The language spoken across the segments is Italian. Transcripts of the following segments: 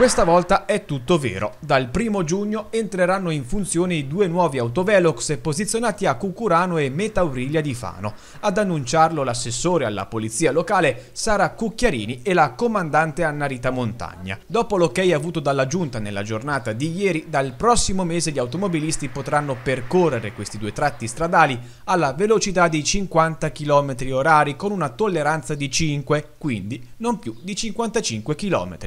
Questa volta è tutto vero. Dal primo giugno entreranno in funzione i due nuovi autovelox posizionati a Cucurano e Metauriglia di Fano. Ad annunciarlo l'assessore alla polizia locale Sara Cucchiarini e la comandante Annarita Montagna. Dopo l'ok avuto dalla giunta nella giornata di ieri, dal prossimo mese gli automobilisti potranno percorrere questi due tratti stradali alla velocità di 50 km h con una tolleranza di 5, quindi non più di 55 km.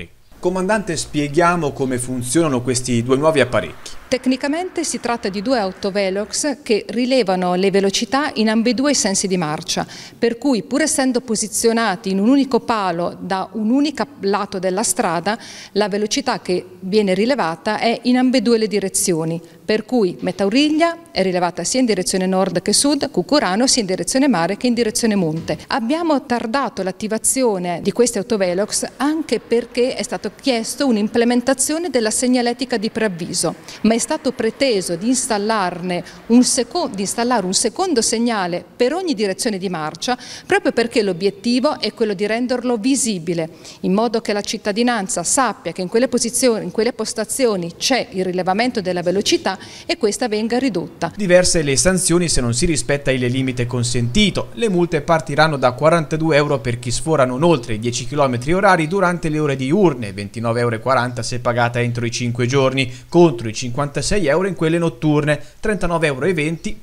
Comandante, spieghiamo come funzionano questi due nuovi apparecchi. Tecnicamente si tratta di due autovelox che rilevano le velocità in ambedue i sensi di marcia, per cui pur essendo posizionati in un unico palo da un unico lato della strada, la velocità che viene rilevata è in ambedue le direzioni, per cui Metauriglia è rilevata sia in direzione nord che sud, Cucurano sia in direzione mare che in direzione monte. Abbiamo tardato l'attivazione di questi autovelox anche perché è stato chiesto un'implementazione della segnaletica di preavviso, ma è stato preteso di, un secondo, di installare un secondo segnale per ogni direzione di marcia, proprio perché l'obiettivo è quello di renderlo visibile, in modo che la cittadinanza sappia che in quelle, in quelle postazioni c'è il rilevamento della velocità e questa venga ridotta. Diverse le sanzioni se non si rispetta il limite consentito. Le multe partiranno da 42 euro per chi sfora non oltre i 10 km orari durante le ore diurne, 29,40 euro se pagata entro i 5 giorni, contro i 56 euro in quelle notturne, 39,20 euro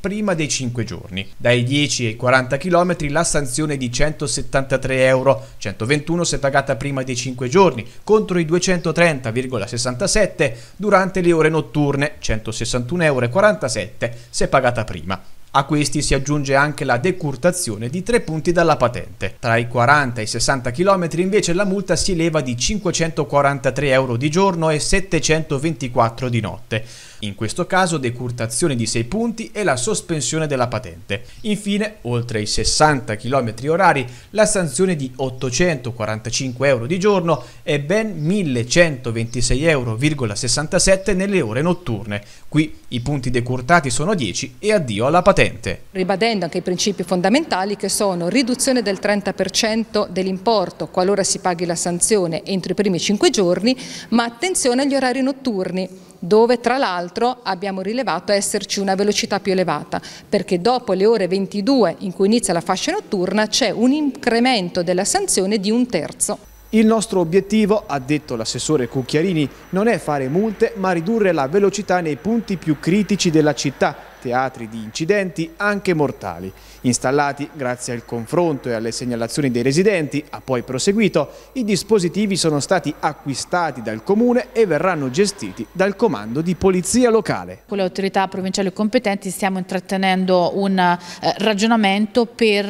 prima dei 5 giorni. Dai 10 ai 40 km la sanzione è di 173 euro, 121 se pagata prima dei 5 giorni, contro i 230,67 durante le ore notturne, 160 61,47 euro se pagata prima. A questi si aggiunge anche la decurtazione di 3 punti dalla patente. Tra i 40 e i 60 km invece la multa si eleva di 543 euro di giorno e 724 di notte. In questo caso decurtazione di 6 punti e la sospensione della patente. Infine, oltre i 60 km orari, la sanzione di 845 euro di giorno e ben 1126,67 euro nelle ore notturne. Qui i punti decurtati sono 10 e addio alla patente patente. Ribadendo anche i principi fondamentali che sono riduzione del 30% dell'importo qualora si paghi la sanzione entro i primi 5 giorni, ma attenzione agli orari notturni dove tra l'altro abbiamo rilevato esserci una velocità più elevata, perché dopo le ore 22 in cui inizia la fascia notturna c'è un incremento della sanzione di un terzo. Il nostro obiettivo, ha detto l'assessore Cucchiarini, non è fare multe ma ridurre la velocità nei punti più critici della città teatri di incidenti anche mortali. Installati grazie al confronto e alle segnalazioni dei residenti, ha poi proseguito, i dispositivi sono stati acquistati dal comune e verranno gestiti dal comando di polizia locale. Con le autorità provinciali competenti stiamo intrattenendo un eh, ragionamento per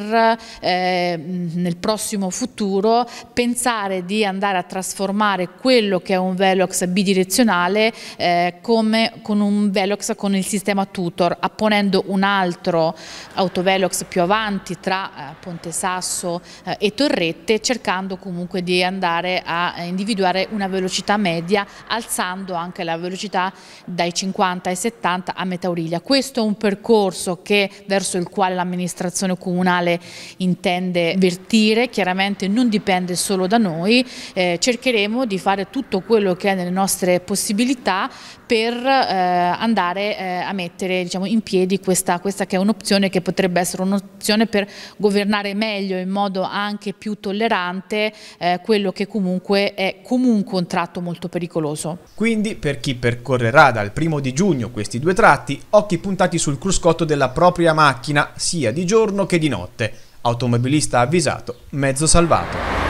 eh, nel prossimo futuro pensare di andare a trasformare quello che è un Velox bidirezionale eh, come con un Velox con il sistema tutor apponendo un altro autovelox più avanti tra eh, Ponte Sasso eh, e Torrette, cercando comunque di andare a individuare una velocità media, alzando anche la velocità dai 50 ai 70 a metà Metauriglia. Questo è un percorso che, verso il quale l'amministrazione comunale intende vertire, chiaramente non dipende solo da noi, eh, cercheremo di fare tutto quello che è nelle nostre possibilità per eh, andare eh, a mettere diciamo, in piedi questa, questa che è un'opzione che potrebbe essere un'opzione per governare meglio in modo anche più tollerante eh, quello che comunque è comunque un tratto molto pericoloso. Quindi per chi percorrerà dal primo di giugno questi due tratti, occhi puntati sul cruscotto della propria macchina sia di giorno che di notte. Automobilista avvisato, mezzo salvato.